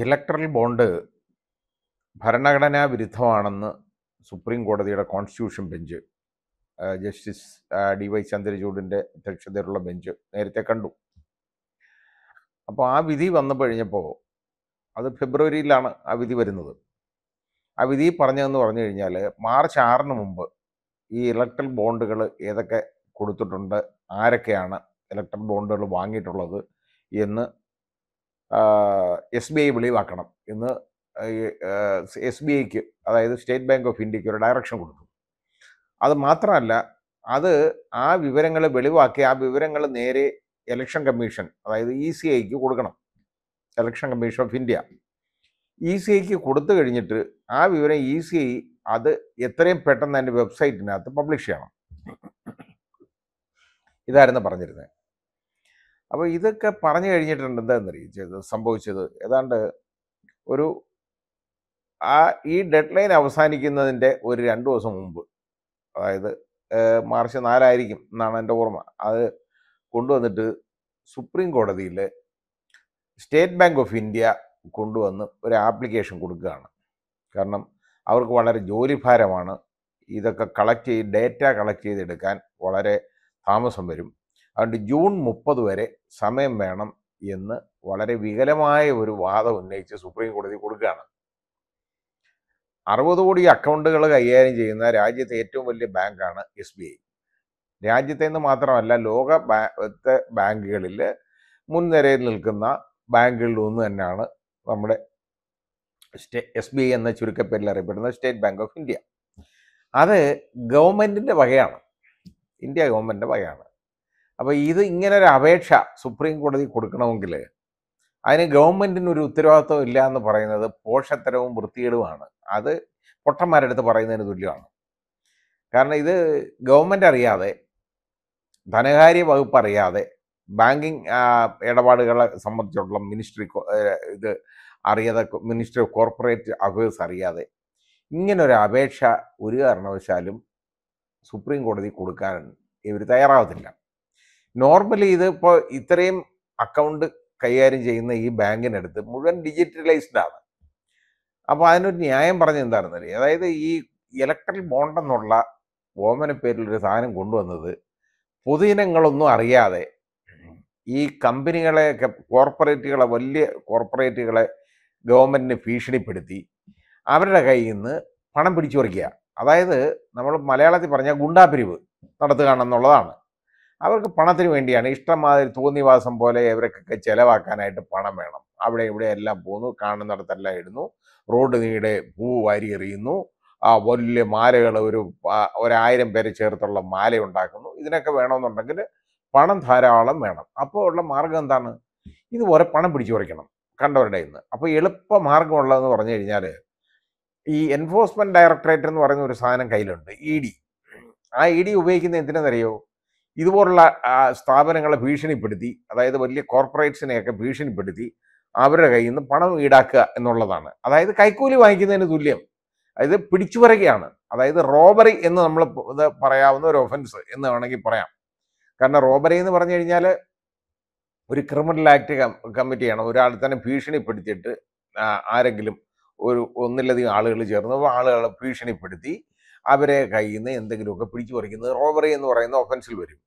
electoral bond ഭരണഘടനാ വിരുദ്ധമാണെന്ന് supreme കോടതിയുടെ constitution bench justice D Y ചന്ദ്രചൂഡിൻ്റെ അധ്യക്ഷതയിലുള്ള ബെഞ്ച് നേരത്തെ കണ്ടു അപ്പോൾ ആ വിധി വന്നു കഴിഞ്ഞപ്പോൾ അത് ഫെബ്രുവരിയിലാണ് ആ വിധി വരുന്നത് ആ വിധി പറഞ്ഞതെന്ന് പറഞ്ഞു കഴിഞ്ഞാൽ മാർച്ച് ആറിന് മുമ്പ് ഈ ഇലക്ട്രൽ ബോണ്ടുകൾ ഏതൊക്കെ കൊടുത്തിട്ടുണ്ട് ആരൊക്കെയാണ് ഇലക്ട്രൽ ബോണ്ടുകൾ വാങ്ങിയിട്ടുള്ളത് എന്ന് എസ് ബി ഐ വെളിവാക്കണം എന്ന് എസ് ബി ഐക്ക് അതായത് സ്റ്റേറ്റ് ബാങ്ക് ഓഫ് ഇന്ത്യക്ക് ഒരു ഡയറക്ഷൻ കൊടുത്തു അത് മാത്രമല്ല അത് ആ വിവരങ്ങൾ വെളിവാക്കി ആ വിവരങ്ങൾ നേരെ ഇലക്ഷൻ കമ്മീഷൻ അതായത് ഇ e സി ഐക്ക് കൊടുക്കണം election commission of India E e C ഐക്ക് കൊടുത്തു കഴിഞ്ഞിട്ട് ആ വിവരം ഇ സി ഐ അത് എത്രയും പെട്ടെന്ന് അതിൻ്റെ വെബ്സൈറ്റിനകത്ത് പബ്ലിഷ് ചെയ്യണം ഇതായിരുന്നു പറഞ്ഞിരുന്നത് അപ്പോൾ ഇതൊക്കെ പറഞ്ഞു കഴിഞ്ഞിട്ടുണ്ട് എന്താണെന്നറിയിച്ചത് സംഭവിച്ചത് ഏതാണ്ട് ഒരു ആ ഈ ഡെഡ് ലൈൻ അവസാനിക്കുന്നതിൻ്റെ ഒരു രണ്ട് ദിവസം മുമ്പ് അതായത് മാർച്ച് നാലായിരിക്കും എന്നാണ് എൻ്റെ ഓർമ്മ അത് കൊണ്ടുവന്നിട്ട് സുപ്രീം കോടതിയിൽ സ്റ്റേറ്റ് ബാങ്ക് ഓഫ് ഇന്ത്യ കൊണ്ടുവന്ന് ഒരു ആപ്ലിക്കേഷൻ കൊടുക്കുകയാണ് കാരണം അവർക്ക് വളരെ ജോലിഭാരമാണ് ഇതൊക്കെ കളക്ട് ചെയ്ത് ഡേറ്റ കളക്ട് ചെയ്തെടുക്കാൻ വളരെ താമസം വരും അതുകൊണ്ട് ജൂൺ മുപ്പത് വരെ സമയം വേണം എന്ന് വളരെ വികലമായ ഒരു വാദം ഉന്നയിച്ച് സുപ്രീം കോടതി കൊടുക്കുകയാണ് അറുപത് കോടി അക്കൗണ്ടുകൾ കൈകാര്യം ചെയ്യുന്ന രാജ്യത്തെ ഏറ്റവും വലിയ ബാങ്കാണ് എസ് ബി ഐ രാജ്യത്തെ നിന്ന് മാത്രമല്ല ലോക ബാ ബാങ്കുകളിൽ മുൻനിരയിൽ നിൽക്കുന്ന ബാങ്കുകളിൽ ഒന്ന് തന്നെയാണ് നമ്മുടെ സ്റ്റേ എസ് ബി ഐ എന്ന ചുരുക്കപ്പേരിൽ അറിയപ്പെടുന്ന സ്റ്റേറ്റ് ബാങ്ക് ഓഫ് ഇന്ത്യ അത് ഗവൺമെൻറ്റിൻ്റെ വകയാണ് ഇന്ത്യ ഗവൺമെൻറ്റിൻ്റെ വകയാണ് അപ്പോൾ ഇത് ഇങ്ങനെ ഒരു അപേക്ഷ സുപ്രീം കോടതി കൊടുക്കണമെങ്കിൽ അതിന് ഗവൺമെൻറ്റിന് ഒരു ഉത്തരവാദിത്വം ഇല്ല എന്ന് പറയുന്നത് പോഷത്തരവും വൃത്തികേടുമാണ് അത് പൊട്ടന്മാരെടുത്ത് പറയുന്നതിന് തുല്യമാണ് കാരണം ഇത് ഗവൺമെൻറ് അറിയാതെ ധനകാര്യ വകുപ്പ് അറിയാതെ ബാങ്കിങ് ഇടപാടുകളെ സംബന്ധിച്ചുള്ള മിനിസ്ട്രി ഇത് അറിയാതെ മിനിസ്ട്രി ഓഫ് കോർപ്പറേറ്റ് അഫയേഴ്സ് അറിയാതെ ഇങ്ങനൊരു അപേക്ഷ ഒരു കാരണവശാലും സുപ്രീം കോടതി കൊടുക്കാൻ ഇവർ തയ്യാറാവത്തില്ല നോർമലി ഇത് ഇപ്പോൾ ഇത്രയും അക്കൗണ്ട് കൈകാര്യം ചെയ്യുന്ന ഈ ബാങ്കിനടുത്ത് മുഴുവൻ ഡിജിറ്റലൈസ്ഡ് ആണ് അപ്പോൾ അതിനൊരു ന്യായം പറഞ്ഞ എന്താണെന്നറിയാം അതായത് ഈ ഇലക്ട്രൽ ബോണ്ടെന്നുള്ള എന്നുള്ള ഓമന പേരിലൊരു സാധനം കൊണ്ടുവന്നത് പൊതുജനങ്ങളൊന്നും അറിയാതെ ഈ കമ്പനികളെ കോർപ്പറേറ്റുകളെ വലിയ കോർപ്പറേറ്റുകളെ ഗവൺമെൻറ്റിന് ഭീഷണിപ്പെടുത്തി അവരുടെ കയ്യിൽ നിന്ന് പണം പിടിച്ചു പറിക്കുക അതായത് നമ്മൾ മലയാളത്തിൽ പറഞ്ഞ ഗുണ്ടാപിരിവ് നടത്തുകയാണെന്നുള്ളതാണ് അവർക്ക് പണത്തിന് വേണ്ടിയാണ് ഇഷ്ടമാതിരി തോന്നിവാസം പോലെ ഇവർക്കൊക്കെ ചിലവാക്കാനായിട്ട് പണം വേണം അവിടെ ഇവിടെ എല്ലാം പോകുന്നു കാണുന്നിടത്തെല്ലാം ഇടുന്നു റോഡ് നീടെ പൂ വാരി എറിയുന്നു ആ വലിയ മാലകൾ ഒരു ഒരായിരം പേരെ ചേർത്തുള്ള മാല ഉണ്ടാക്കുന്നു ഇതിനൊക്കെ വേണമെന്നുണ്ടെങ്കിൽ പണം ധാരാളം വേണം അപ്പോൾ ഉള്ള മാർഗം എന്താണ് ഇത് ഓരോ പണം പിടിച്ചു കുറയ്ക്കണം കണ്ടവരുടെ ഇന്ന് അപ്പോൾ എളുപ്പ മാർഗമുള്ളതെന്ന് പറഞ്ഞു കഴിഞ്ഞാൽ ഈ എൻഫോഴ്സ്മെൻറ്റ് ഡയറക്ടറേറ്റ് എന്ന് പറയുന്ന ഒരു സാധനം കയ്യിലുണ്ട് ഇ ഡി ആ ഇ ഡി ഉപയോഗിക്കുന്ന എന്തിനെന്നറിയോ ഇതുപോലുള്ള സ്ഥാപനങ്ങളെ ഭീഷണിപ്പെടുത്തി അതായത് വലിയ കോർപ്പറേറ്റ്സിനെയൊക്കെ ഭീഷണിപ്പെടുത്തി അവരുടെ കയ്യിൽ നിന്ന് പണം ഈടാക്കുക എന്നുള്ളതാണ് അതായത് കൈക്കൂലി വാങ്ങിക്കുന്നതിന് തുല്യം അതായത് പിടിച്ചുപറയുകയാണ് അതായത് റോബറി എന്ന് നമ്മൾ ഇത് പറയാവുന്ന ഒരു ഒഫൻസ് എന്ന് വേണമെങ്കിൽ പറയാം കാരണം റോബറി എന്ന് പറഞ്ഞു കഴിഞ്ഞാൽ ഒരു ക്രിമിനൽ ആക്ട് കമ്മിറ്റിയാണ് ഒരാൾ തന്നെ ഭീഷണിപ്പെടുത്തിയിട്ട് ആരെങ്കിലും ഒരു ഒന്നിലധികം ആളുകൾ ചേർന്ന് ആളുകളെ ഭീഷണിപ്പെടുത്തി അവരെ കയ്യിൽ നിന്ന് എന്തെങ്കിലുമൊക്കെ പിടിച്ചു പറിക്കുന്നത് റോബറി എന്ന് പറയുന്ന ഒഫൻസിൽ വരും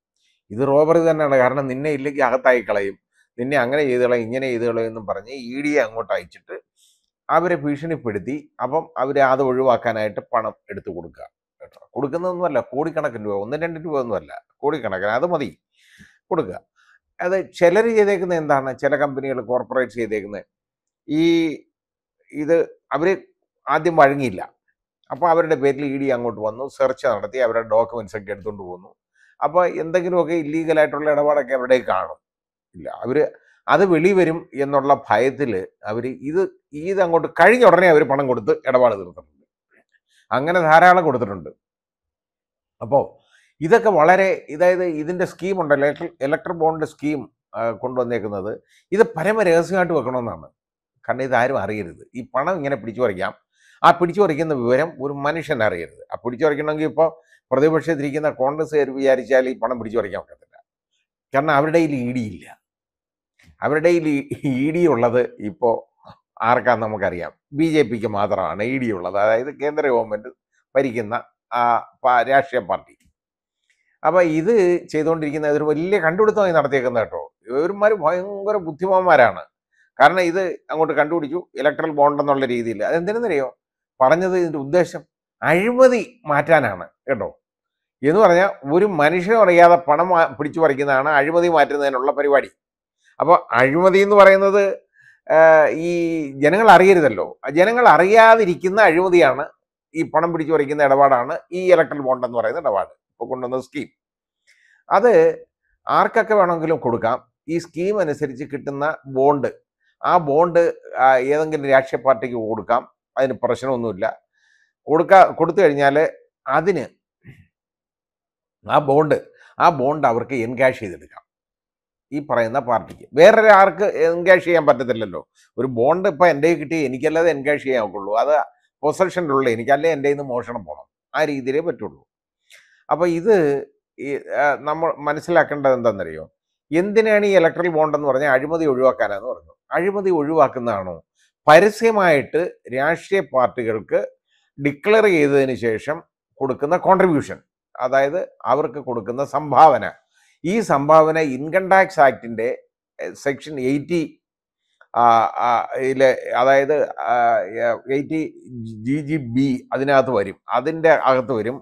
ഇത് റോബറി തന്നെയാണ് കാരണം നിന്നെ ഇല്ലെങ്കിൽ അകത്തായി കളയും നിന്നെ അങ്ങനെ ചെയ്ത് കളയും ഇങ്ങനെ ചെയ്ത് കളയും എന്നും പറഞ്ഞ് ഇ e ഡിയെ അങ്ങോട്ട് അയച്ചിട്ട് അവരെ ഭീഷണിപ്പെടുത്തി അപ്പം അവരെ അത് ഒഴിവാക്കാനായിട്ട് പണം എടുത്തു കൊടുക്കുക കേട്ടോ കൊടുക്കുന്നതൊന്നുമല്ല കോടിക്കണക്കിന് രൂപ ഒന്നും രണ്ട് രൂപ ഒന്നുമല്ല കോടിക്കണക്കിന് അത് മതി കൊടുക്കുക അത് ചിലർ ചെയ്തേക്കുന്ന എന്താണ് ചില കമ്പനികൾ കോർപ്പറേറ്റ് ചെയ്തേക്കുന്നത് ഈ ഇത് അവർ ആദ്യം വഴങ്ങിയില്ല അപ്പോൾ അവരുടെ പേരിൽ ഇ ഡി അങ്ങോട്ട് വന്നു സെർച്ച് നടത്തി അവരുടെ ഡോക്യുമെൻസ് ഒക്കെ എടുത്തുകൊണ്ട് പോന്നു അപ്പോൾ എന്തെങ്കിലുമൊക്കെ ഇല്ലീഗലായിട്ടുള്ള ഇടപാടൊക്കെ അവരുടെ കാണും ഇല്ല അവർ അത് വെളി വരും എന്നുള്ള ഭയത്തിൽ അവർ ഇത് ഇത് അങ്ങോട്ട് കഴിഞ്ഞ ഉടനെ അവർ പണം കൊടുത്ത് ഇടപാട് തീർത്തിട്ടുണ്ട് അങ്ങനെ ധാരാളം കൊടുത്തിട്ടുണ്ട് അപ്പോൾ ഇതൊക്കെ വളരെ അതായത് ഇതിൻ്റെ സ്കീം ഇലക്ട്രി ഇലക്ട്രിക് ബോണ്ടിൻ്റെ സ്കീം കൊണ്ടുവന്നേക്കുന്നത് ഇത് പരമ രഹസ്യമായിട്ട് വെക്കണമെന്നാണ് കാരണം ഇതാരും അറിയരുത് ഈ പണം ഇങ്ങനെ പിടിച്ചു പറിക്കാം ആ പിടിച്ചുപറിക്കുന്ന വിവരം ഒരു മനുഷ്യൻ അറിയരുത് ആ പിടിച്ചുപറിക്കണമെങ്കിൽ ഇപ്പോൾ പ്രതിപക്ഷത്തിരിക്കുന്ന കോൺഗ്രസ്സുകാർ വിചാരിച്ചാൽ ഈ പണം പിടിച്ചുപറിക്കാൻ പറ്റത്തില്ല കാരണം അവരുടെ കയ്യിൽ ഇ ഡിയില്ല അവരുടെ കയ്യിൽ ഇ ഡി ഉള്ളത് ഇപ്പോൾ ആർക്കാന്ന് നമുക്കറിയാം ബി ജെ പിക്ക് മാത്രമാണ് ഇ ഡി ഉള്ളത് അതായത് കേന്ദ്ര ഗവൺമെൻറ് ഭരിക്കുന്ന ആ രാഷ്ട്രീയ പാർട്ടി അപ്പോൾ ഇത് ചെയ്തുകൊണ്ടിരിക്കുന്ന ഇതൊരു വലിയ കണ്ടുപിടുത്തമായി നടത്തിയേക്കുന്നത് കേട്ടോ ഇവരുമാർ ഭയങ്കര ബുദ്ധിമാന്മാരാണ് കാരണം ഇത് അങ്ങോട്ട് കണ്ടുപിടിച്ചു ഇലക്ട്രൽ ബോണ്ട് എന്നുള്ള രീതിയിൽ അതെന്തിനെന്നറിയോ പറഞ്ഞത് ഇതിൻ്റെ ഉദ്ദേശം അഴിമതി മാറ്റാനാണ് കേട്ടോ എന്ന് പറഞ്ഞാൽ ഒരു മനുഷ്യനും അറിയാതെ പണം പിടിച്ചു പറിക്കുന്നതാണ് അഴിമതി മാറ്റുന്നതിനുള്ള പരിപാടി അപ്പോൾ അഴിമതി എന്ന് പറയുന്നത് ഈ ജനങ്ങൾ അറിയരുതല്ലോ ജനങ്ങൾ അറിയാതിരിക്കുന്ന അഴിമതിയാണ് ഈ പണം പിടിച്ചു പറിക്കുന്ന ഇടപാടാണ് ഈ ഇലക്ട്രൽ ബോണ്ട് എന്ന് പറയുന്ന ഇടപാട് ഇപ്പോൾ കൊണ്ടുവന്ന സ്കീം അത് ആർക്കൊക്കെ വേണമെങ്കിലും കൊടുക്കാം ഈ സ്കീം അനുസരിച്ച് കിട്ടുന്ന ബോണ്ട് ആ ബോണ്ട് ഏതെങ്കിലും രാഷ്ട്രീയ പാർട്ടിക്ക് കൊടുക്കാം അതിന് പ്രശ്നമൊന്നുമില്ല കൊടുക്കാ കൊടുത്തു കഴിഞ്ഞാൽ അതിന് ആ ബോണ്ട് ആ ബോണ്ട് അവർക്ക് എൻകാഷ് ചെയ്തെടുക്കാം ഈ പറയുന്ന പാർട്ടിക്ക് വേറൊരാർക്ക് എൻകാഷ് ചെയ്യാൻ പറ്റത്തില്ലല്ലോ ഒരു ബോണ്ട് ഇപ്പം എൻ്റെ കിട്ടി എനിക്കല്ലാതെ എൻകാഷ് ചെയ്യാൻ ഒക്കുള്ളൂ അത് പൊസഷനിലുള്ള എനിക്കല്ലേ എൻ്റെ ഇന്ന് മോഷണം പോകണം ആ രീതിയിലേ പറ്റുള്ളൂ അപ്പോൾ ഇത് നമ്മൾ മനസ്സിലാക്കേണ്ടത് എന്താണെന്നറിയോ എന്തിനാണ് ഈ ഇലക്ട്രൽ ബോണ്ട് എന്ന് പറഞ്ഞാൽ അഴിമതി ഒഴിവാക്കാനാന്ന് പറഞ്ഞു അഴിമതി ഒഴിവാക്കുന്നതാണോ പരസ്യമായിട്ട് രാഷ്ട്രീയ പാർട്ടികൾക്ക് ഡിക്ലെയർ ചെയ്തതിന് ശേഷം കൊടുക്കുന്ന കോൺട്രിബ്യൂഷൻ അതായത് അവർക്ക് കൊടുക്കുന്ന സംഭാവന ഈ സംഭാവന ഇൻകം ടാക്സ് ആക്ടിൻ്റെ സെക്ഷൻ എയ്റ്റി ഇതിലെ അതായത് എയ്റ്റി ജി ജി ബി അതിനകത്ത് വരും അതിൻ്റെ അകത്ത് വരും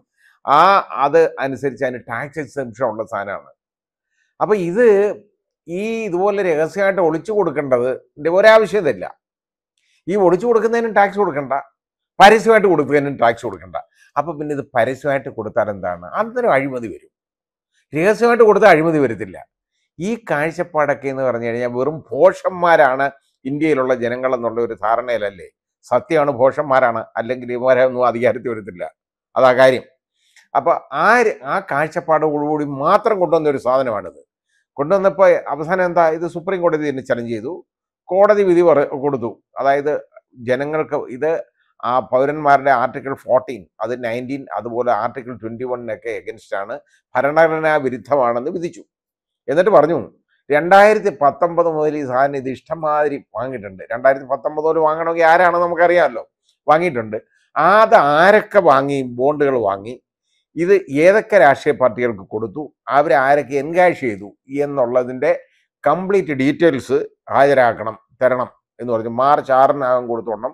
ആ അത് അനുസരിച്ച് അതിന് ടാക്സ് എക്സംഷൻ ഉള്ള സാധനമാണ് അപ്പോൾ ഇത് ഈ ഇതുപോലെ രഹസ്യമായിട്ട് ഒളിച്ചു കൊടുക്കേണ്ടത് ഒരാവശ്യതല്ല ഈ ഒടിച്ചു കൊടുക്കുന്നതിനും ടാക്സ് കൊടുക്കണ്ട പരസ്യമായിട്ട് കൊടുക്കുന്നതിനും ടാക്സ് കൊടുക്കണ്ട അപ്പോൾ പിന്നെ ഇത് പരസ്യമായിട്ട് കൊടുത്താൽ എന്താണ് അന്നേരം അഴിമതി വരും രഹസ്യമായിട്ട് കൊടുത്താൽ അഴിമതി വരത്തില്ല ഈ കാഴ്ചപ്പാടൊക്കെ എന്ന് പറഞ്ഞു കഴിഞ്ഞാൽ വെറും ഭോഷന്മാരാണ് ഇന്ത്യയിലുള്ള ജനങ്ങൾ എന്നുള്ള ഒരു ധാരണയിലല്ലേ സത്യമാണ് ഭോഷന്മാരാണ് അല്ലെങ്കിൽ ഇവരെ ഒന്നും അധികാരത്തിൽ വരത്തില്ല അതാ കാര്യം അപ്പോൾ ആ ആ കാഴ്ചപ്പാടോടുകൂടി മാത്രം കൊണ്ടുവന്ന ഒരു സാധനമാണിത് കൊണ്ടുവന്നപ്പോൾ അവസാനം എന്താ ഇത് സുപ്രീം കോടതി തന്നെ ചലഞ്ച് ചെയ്തു കോടതി വിധി കൊടുത്തു അതായത് ജനങ്ങൾക്ക് ഇത് ആ പൗരന്മാരുടെ ആർട്ടിക്കിൾ ഫോർട്ടീൻ അത് നയൻറ്റീൻ അതുപോലെ ആർട്ടിക്കിൾ ട്വൻറ്റി വണ്ണിനൊക്കെ എഗൻസ്റ്റാണ് ഭരണഘടനാ വിരുദ്ധമാണെന്ന് വിധിച്ചു എന്നിട്ട് പറഞ്ഞു രണ്ടായിരത്തി പത്തൊമ്പത് മുതൽ ഈ സാധനം ഇത് ഇഷ്ടംമാതിരി വാങ്ങിയിട്ടുണ്ട് രണ്ടായിരത്തി പത്തൊമ്പത് മുതൽ വാങ്ങണമെങ്കിൽ ആരാണെന്ന് നമുക്കറിയാമല്ലോ വാങ്ങിയിട്ടുണ്ട് അത് ആരൊക്കെ വാങ്ങി ബോണ്ടുകൾ വാങ്ങി ഇത് ഏതൊക്കെ രാഷ്ട്രീയ പാർട്ടികൾക്ക് കൊടുത്തു അവരാരൊക്കെ എൻഗാഷ് ചെയ്തു എന്നുള്ളതിൻ്റെ കംപ്ലീറ്റ് ഡീറ്റെയിൽസ് ഹാജരാക്കണം തരണം എന്ന് പറഞ്ഞ് മാർച്ച് ആറിനകം കൊടുത്തോണം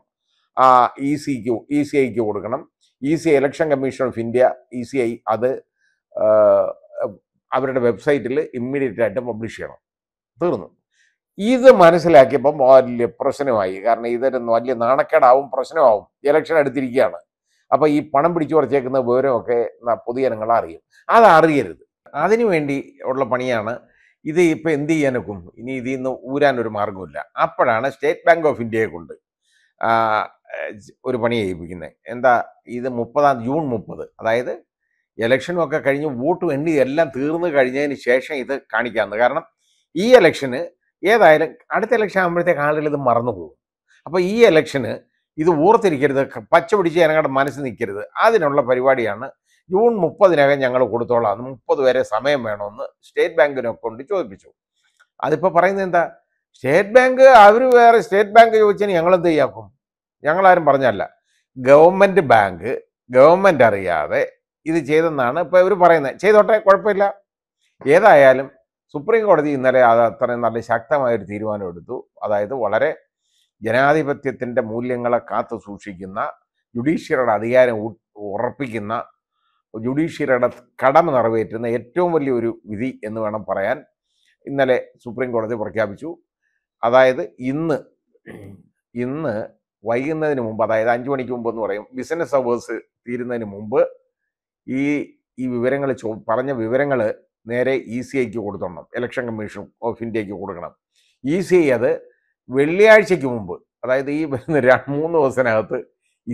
ഇ സിക്ക് ഇ സി ഐക്ക് കൊടുക്കണം E C election commission of India E C I അത് അവരുടെ വെബ്സൈറ്റിൽ ഇമ്മീഡിയറ്റ് ആയിട്ട് പബ്ലിഷ് ചെയ്യണം തീർന്നു ഇത് മനസ്സിലാക്കിയപ്പം വലിയ പ്രശ്നമായി കാരണം ഇതൊരു വലിയ നാണക്കേടാവും പ്രശ്നമാവും ഇലക്ഷൻ അടുത്തിരിക്കുകയാണ് അപ്പോൾ ഈ പണം പിടിച്ചു കുറച്ചേക്കുന്ന വിവരമൊക്കെ പൊതുജനങ്ങൾ അറിയും അത് അറിയരുത് അതിനുവേണ്ടി ഉള്ള പണിയാണ് ഇത് ഇപ്പം എന്ത് ചെയ്യാനൊക്കും ഇനി ഇതിൽ നിന്ന് ഒരു മാർഗ്ഗമില്ല അപ്പോഴാണ് സ്റ്റേറ്റ് ബാങ്ക് ഓഫ് ഇന്ത്യയെ കൊണ്ട് ഒരു പണി ചെയ്യിപ്പിക്കുന്നത് എന്താ ഇത് മുപ്പതാം ജൂൺ മുപ്പത് അതായത് ഇലക്ഷനും ഒക്കെ കഴിഞ്ഞ് വോട്ടും എണ്ണി എല്ലാം തീർന്നു കഴിഞ്ഞതിന് ശേഷം ഇത് കാണിക്കാമെന്ന് കാരണം ഈ ഇലക്ഷന് ഏതായാലും അടുത്ത ഇലക്ഷൻ ആകുമ്പോഴത്തേക്ക് ആളുകൾ ഇത് മറന്നു പോകും അപ്പോൾ ഈ ഇലക്ഷന് ഇത് ഓർത്തിരിക്കരുത് പച്ച പിടിച്ച് ജനങ്ങളുടെ മനസ്സിൽ നിൽക്കരുത് അതിനുള്ള പരിപാടിയാണ് ജൂൺ മുപ്പതിനകം ഞങ്ങൾ കൊടുത്തോളാം മുപ്പത് വരെ സമയം വേണമെന്ന് സ്റ്റേറ്റ് ബാങ്കിനെ കൊണ്ട് ചോദിപ്പിച്ചു അതിപ്പോൾ പറയുന്നത് എന്താ സ്റ്റേറ്റ് ബാങ്ക് അവർ വേറെ സ്റ്റേറ്റ് ബാങ്ക് ചോദിച്ചാൽ ഞങ്ങൾ എന്ത് ചെയ്യാക്കും ഞങ്ങളാരും പറഞ്ഞല്ല ഗവൺമെൻറ് ബാങ്ക് ഗവൺമെൻറ് അറിയാതെ ഇത് ചെയ്തെന്നാണ് ഇപ്പോൾ ഇവർ പറയുന്നത് ചെയ്തോട്ടെ കുഴപ്പമില്ല ഏതായാലും സുപ്രീം കോടതി ഇന്നലെ അത് അത്രയും നല്ല ശക്തമായൊരു തീരുമാനം എടുത്തു അതായത് വളരെ ജനാധിപത്യത്തിൻ്റെ മൂല്യങ്ങളെ കാത്തു സൂക്ഷിക്കുന്ന ജുഡീഷ്യറിയുടെ അധികാരം ഉറപ്പിക്കുന്ന ജുഡീഷ്യറിയുടെ കടമ നിറവേറ്റുന്ന ഏറ്റവും വലിയൊരു വിധി എന്ന് വേണം പറയാൻ ഇന്നലെ സുപ്രീം കോടതി പ്രഖ്യാപിച്ചു അതായത് ഇന്ന് ഇന്ന് വൈകുന്നതിന് മുമ്പ് അതായത് അഞ്ചു മണിക്ക് മുമ്പ് എന്ന് പറയും ബിസിനസ് അവേഴ്സ് തീരുന്നതിന് മുമ്പ് ഈ ഈ വിവരങ്ങൾ ചോ പറഞ്ഞ വിവരങ്ങൾ നേരെ ഇ സി ഐക്ക് കൊടുത്തോണം ഇലക്ഷൻ കമ്മീഷൻ ഓഫ് ഇന്ത്യക്ക് കൊടുക്കണം ഇ സി ഐ അത് വെള്ളിയാഴ്ചയ്ക്ക് മുമ്പ് അതായത് ഈ വരുന്ന മൂന്ന് ദിവസത്തിനകത്ത്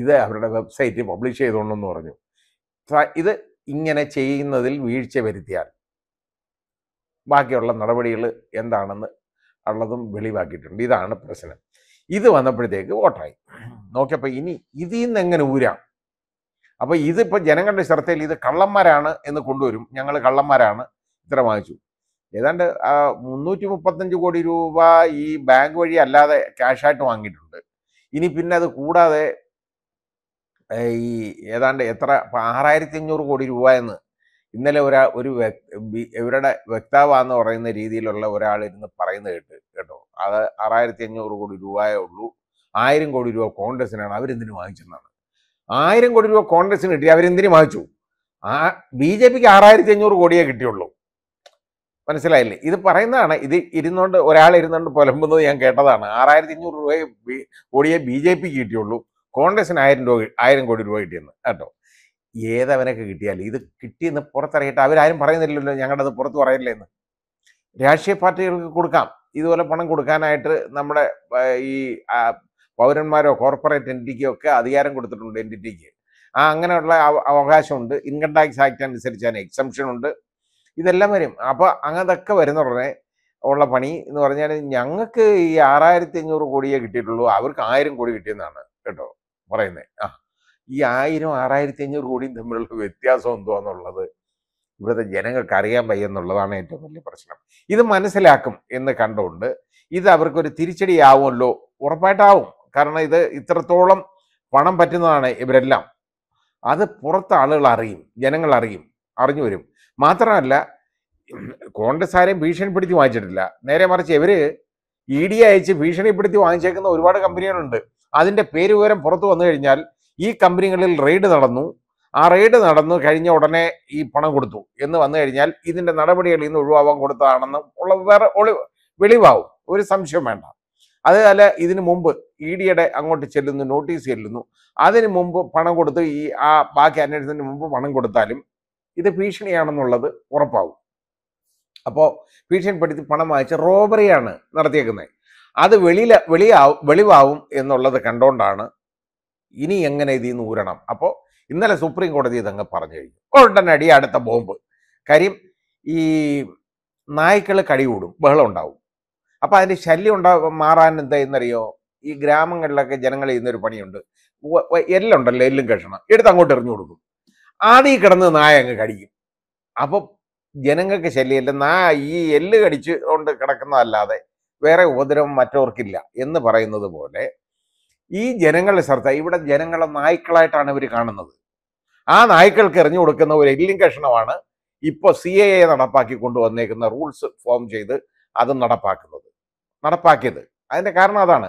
ഇത് അവരുടെ വെബ്സൈറ്റിൽ പബ്ലിഷ് ചെയ്തോണമെന്ന് പറഞ്ഞു ഇത് ഇങ്ങനെ ചെയ്യുന്നതിൽ വീഴ്ച വരുത്തിയാൽ ബാക്കിയുള്ള നടപടികൾ എന്താണെന്ന് ഉള്ളതും വെളിവാക്കിയിട്ടുണ്ട് ഇതാണ് പ്രശ്നം ഇത് വന്നപ്പോഴത്തേക്ക് വോട്ടായി നോക്കിയപ്പോൾ ഇനി ഇതിൽ നിന്ന് എങ്ങനെ ഊരാം അപ്പോൾ ഇതിപ്പോൾ ജനങ്ങളുടെ ശ്രദ്ധയിൽ ഇത് കള്ളന്മാരാണ് എന്ന് കൊണ്ടുവരും ഞങ്ങൾ കള്ളന്മാരാണ് ഇത്ര വാങ്ങിച്ചു ഏതാണ്ട് മുന്നൂറ്റി മുപ്പത്തഞ്ച് കോടി രൂപ ഈ ബാങ്ക് വഴി അല്ലാതെ ക്യാഷായിട്ട് വാങ്ങിയിട്ടുണ്ട് ഇനി പിന്നെ അത് കൂടാതെ ഈ ഏതാണ്ട് എത്ര ആറായിരത്തി അഞ്ഞൂറ് കോടി രൂപ എന്ന് ഇന്നലെ ഒരാ ഒരു ഇവരുടെ വ്യക്താവാന്ന് പറയുന്ന രീതിയിലുള്ള ഒരാൾ ഇരുന്ന് പറയുന്ന കേട്ട് കേട്ടോ അത് ആറായിരത്തി അഞ്ഞൂറ് കോടി രൂപയേ ഉള്ളൂ ആയിരം കോടി രൂപ കോൺഗ്രസിനാണ് അവരെന്തിനു വാങ്ങിച്ചെന്നാണ് ആയിരം കോടി രൂപ കോൺഗ്രസിന് കിട്ടി അവരെന്തിനു വാങ്ങിച്ചു ആ ബി ജെ പിക്ക് ആറായിരത്തി അഞ്ഞൂറ് കോടിയേ കിട്ടിയുള്ളൂ മനസ്സിലായില്ലേ ഇത് പറയുന്നതാണ് ഇത് ഇരുന്നുകൊണ്ട് ഒരാൾ ഇരുന്നുകൊണ്ട് പുലമ്പുന്നത് ഞാൻ കേട്ടതാണ് ആറായിരത്തി അഞ്ഞൂറ് രൂപയെ കോടിയെ ബി ജെ പിക്ക് കിട്ടിയുള്ളൂ കോൺഗ്രസിന് ആയിരം രൂപ ആയിരം കോടി രൂപ കിട്ടിയെന്ന് കേട്ടോ ഏതവനൊക്കെ കിട്ടിയാലും ഇത് കിട്ടിയെന്ന് പുറത്തിറങ്ങിയിട്ട് അവരാരും പറയുന്നില്ലല്ലോ അത് പുറത്ത് എന്ന് രാഷ്ട്രീയ പാർട്ടികൾക്ക് കൊടുക്കാം ഇതുപോലെ പണം കൊടുക്കാനായിട്ട് നമ്മുടെ ഈ പൗരന്മാരോ കോർപ്പറേറ്റ് എൻറ്റിറ്റിക്കോ ഒക്കെ അധികാരം കൊടുത്തിട്ടുണ്ട് എൻറ്റിറ്റിക്ക് ആ അങ്ങനെയുള്ള അവകാശമുണ്ട് ഇൻകം ടാക്സ് ആക്ട് അനുസരിച്ച് അതിന് എക്സംഷൻ ഉണ്ട് ഇതെല്ലാം വരും അപ്പോൾ അങ്ങനതൊക്കെ വരുന്ന ഉടനെ ഉള്ള പണി എന്ന് പറഞ്ഞാൽ ഞങ്ങൾക്ക് ഈ ആറായിരത്തി അഞ്ഞൂറ് കോടിയേ കിട്ടിയിട്ടുള്ളൂ അവർക്ക് ആയിരം കോടി കിട്ടിയെന്നാണ് കേട്ടോ പറയുന്നത് ആ ഈ ആയിരം ആറായിരത്തി അഞ്ഞൂറ് കോടിയും തമ്മിലുള്ള വ്യത്യാസം എന്തുവാന്നുള്ളത് ഇവിടുത്തെ ജനങ്ങൾക്ക് അറിയാൻ വയ്യ എന്നുള്ളതാണ് ഏറ്റവും വലിയ പ്രശ്നം ഇത് മനസ്സിലാക്കും എന്ന് കണ്ടുകൊണ്ട് ഇത് അവർക്കൊരു തിരിച്ചടിയാവുമല്ലോ ഉറപ്പായിട്ടാവും കാരണം ഇത് ഇത്രത്തോളം പണം പറ്റുന്നതാണ് ഇവരെല്ലാം അത് പുറത്ത് ആളുകൾ അറിയും ജനങ്ങൾ അറിയും അറിഞ്ഞു വരും മാത്രമല്ല കോൺഗ്രസ് ആരെയും ഭീഷണിപ്പെടുത്തി വാങ്ങിച്ചിട്ടില്ല നേരെ മറിച്ച് ഇവർ ഇ ഡി അയച്ച് ഭീഷണിപ്പെടുത്തി വാങ്ങിച്ചേക്കുന്ന ഒരുപാട് കമ്പനികളുണ്ട് അതിൻ്റെ പേരുവിവരം പുറത്തു വന്നു കഴിഞ്ഞാൽ ഈ കമ്പനികളിൽ റെയ്ഡ് നടന്നു ആ റെയ്ഡ് നടന്നു കഴിഞ്ഞ ഉടനെ ഈ പണം കൊടുത്തു എന്ന് വന്നു കഴിഞ്ഞാൽ ഇതിൻ്റെ നടപടികളിൽ നിന്ന് ഒഴിവാവാൻ കൊടുത്തതാണെന്ന് ഉള്ള വേറെ ഒളി വെളിവാവും ഒരു സംശയം വേണ്ട അതുപോലെ ഇതിനു മുമ്പ് ഇ ഡിയുടെ അങ്ങോട്ട് ചെല്ലുന്നു നോട്ടീസ് ചെല്ലുന്നു അതിനു മുമ്പ് പണം കൊടുത്ത് ഈ ആ ബാക്കി അന്വേഷണത്തിന് മുമ്പ് പണം കൊടുത്താലും ഇത് ഭീഷണിയാണെന്നുള്ളത് ഉറപ്പാവും അപ്പോൾ ഭീഷണിപ്പെടുത്തി പണം വായിച്ച് റോബറിയാണ് നടത്തിയേക്കുന്നത് അത് വെളിയിൽ വെളിയാവും വെളിവാവും എന്നുള്ളത് കണ്ടുകൊണ്ടാണ് ഇനി എങ്ങനെ ഇതിൽ നിന്ന് ഊരണം അപ്പോൾ ഇന്നലെ സുപ്രീം കോടതി ഇതങ്ങ് പറഞ്ഞു കഴിഞ്ഞു അടി അടുത്ത ബോംബ് കാര്യം ഈ നായ്ക്കൾ കടികൂടും ബഹളം ഉണ്ടാവും അപ്പോൾ അതിൻ്റെ ശല്യം ഉണ്ടാ മാറാൻ എന്താ എന്നറിയോ ഈ ഗ്രാമങ്ങളിലൊക്കെ ജനങ്ങൾ ചെയ്യുന്നൊരു പണിയുണ്ട് എല്ലുണ്ടല്ലോ എല്ലും കഷണം എടുത്ത് അങ്ങോട്ട് എറിഞ്ഞു കൊടുക്കും ആദ്യം കിടന്ന് നായ അങ്ങ് കടിക്കും അപ്പോൾ ജനങ്ങൾക്ക് ശല്യമല്ല നായ ഈ എല്ല് കടിച്ച് കൊണ്ട് കിടക്കുന്നതല്ലാതെ വേറെ ഉപദ്രവം മറ്റവർക്കില്ല എന്ന് പറയുന്നത് പോലെ ഈ ജനങ്ങളെ ശ്രദ്ധ ഇവിടെ ജനങ്ങളെ നായ്ക്കളായിട്ടാണ് ഇവർ കാണുന്നത് ആ നായ്ക്കൾക്ക് എറിഞ്ഞു കൊടുക്കുന്ന ഒരു എല്ലിൻ കഷണമാണ് ഇപ്പോൾ സി എ എ നടപ്പാക്കി കൊണ്ടുവന്നേക്കുന്ന റൂൾസ് ഫോം ചെയ്ത് അത് നടപ്പാക്കുന്നത് നടപ്പാക്കിയത് അതിൻ്റെ കാരണം അതാണ്